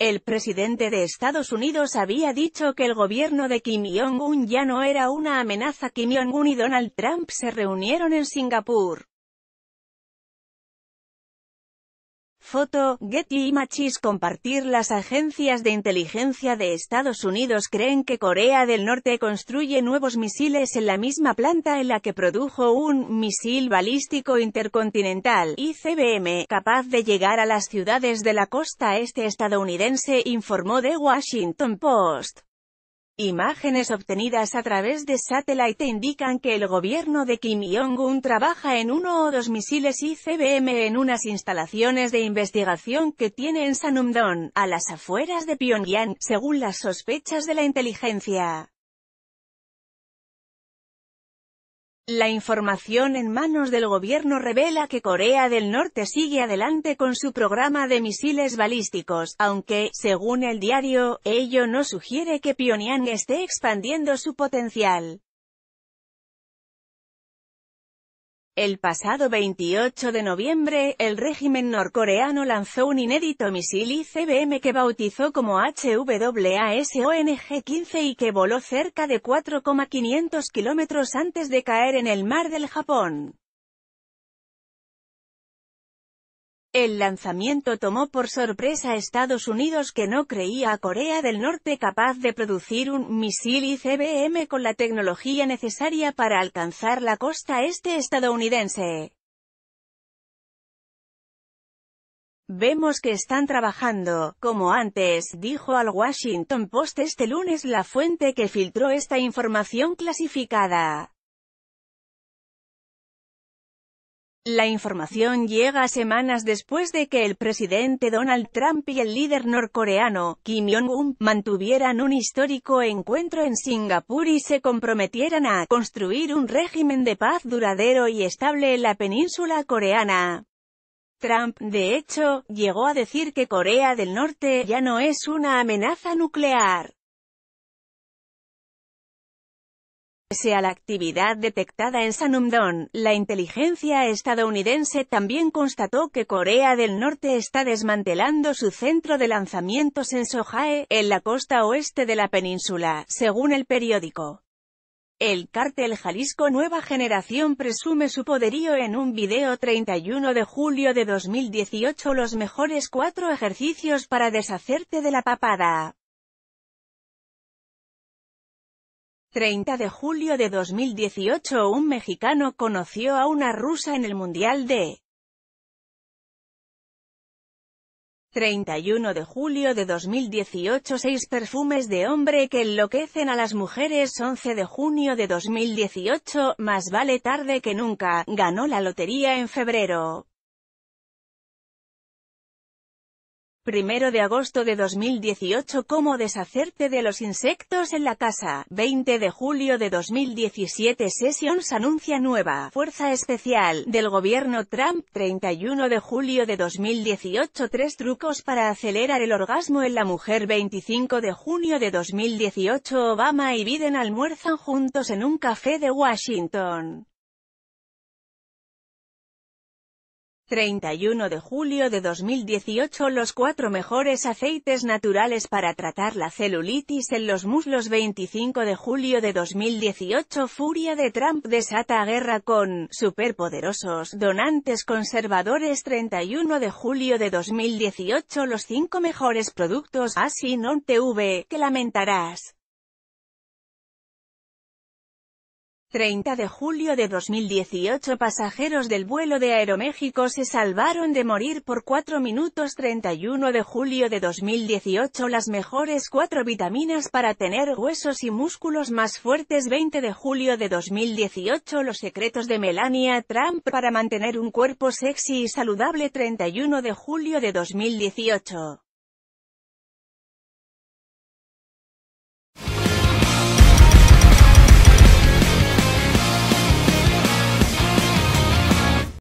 El presidente de Estados Unidos había dicho que el gobierno de Kim Jong-un ya no era una amenaza. Kim Jong-un y Donald Trump se reunieron en Singapur. Foto, Getty Images compartir Las agencias de inteligencia de Estados Unidos creen que Corea del Norte construye nuevos misiles en la misma planta en la que produjo un misil balístico intercontinental, ICBM, capaz de llegar a las ciudades de la costa este estadounidense, informó The Washington Post. Imágenes obtenidas a través de satélite indican que el gobierno de Kim Jong-un trabaja en uno o dos misiles ICBM en unas instalaciones de investigación que tiene en Sanumdon, a las afueras de Pyongyang, según las sospechas de la inteligencia. La información en manos del gobierno revela que Corea del Norte sigue adelante con su programa de misiles balísticos, aunque, según el diario, ello no sugiere que Pyongyang esté expandiendo su potencial. El pasado 28 de noviembre, el régimen norcoreano lanzó un inédito misil ICBM que bautizó como HWASONG-15 y que voló cerca de 4,500 kilómetros antes de caer en el mar del Japón. El lanzamiento tomó por sorpresa a Estados Unidos que no creía a Corea del Norte capaz de producir un misil ICBM con la tecnología necesaria para alcanzar la costa este estadounidense. Vemos que están trabajando, como antes, dijo al Washington Post este lunes la fuente que filtró esta información clasificada. La información llega semanas después de que el presidente Donald Trump y el líder norcoreano, Kim Jong-un, mantuvieran un histórico encuentro en Singapur y se comprometieran a construir un régimen de paz duradero y estable en la península coreana. Trump, de hecho, llegó a decir que Corea del Norte ya no es una amenaza nuclear. Pese a la actividad detectada en Sanumdon, la inteligencia estadounidense también constató que Corea del Norte está desmantelando su centro de lanzamientos en Sohae, en la costa oeste de la península, según el periódico. El cártel Jalisco Nueva Generación presume su poderío en un video 31 de julio de 2018 los mejores cuatro ejercicios para deshacerte de la papada. 30 de julio de 2018 un mexicano conoció a una rusa en el Mundial de 31 de julio de 2018 6 perfumes de hombre que enloquecen a las mujeres 11 de junio de 2018, más vale tarde que nunca, ganó la lotería en febrero. 1 de agosto de 2018 Cómo deshacerte de los insectos en la casa, 20 de julio de 2017 Sessions anuncia nueva fuerza especial del gobierno Trump, 31 de julio de 2018 Tres trucos para acelerar el orgasmo en la mujer 25 de junio de 2018 Obama y Biden almuerzan juntos en un café de Washington. 31 de julio de 2018 Los cuatro mejores aceites naturales para tratar la celulitis en los muslos 25 de julio de 2018 Furia de Trump desata guerra con superpoderosos donantes conservadores 31 de julio de 2018 Los cinco mejores productos Así non TV que lamentarás 30 de julio de 2018 pasajeros del vuelo de Aeroméxico se salvaron de morir por 4 minutos 31 de julio de 2018 las mejores 4 vitaminas para tener huesos y músculos más fuertes 20 de julio de 2018 los secretos de Melania Trump para mantener un cuerpo sexy y saludable 31 de julio de 2018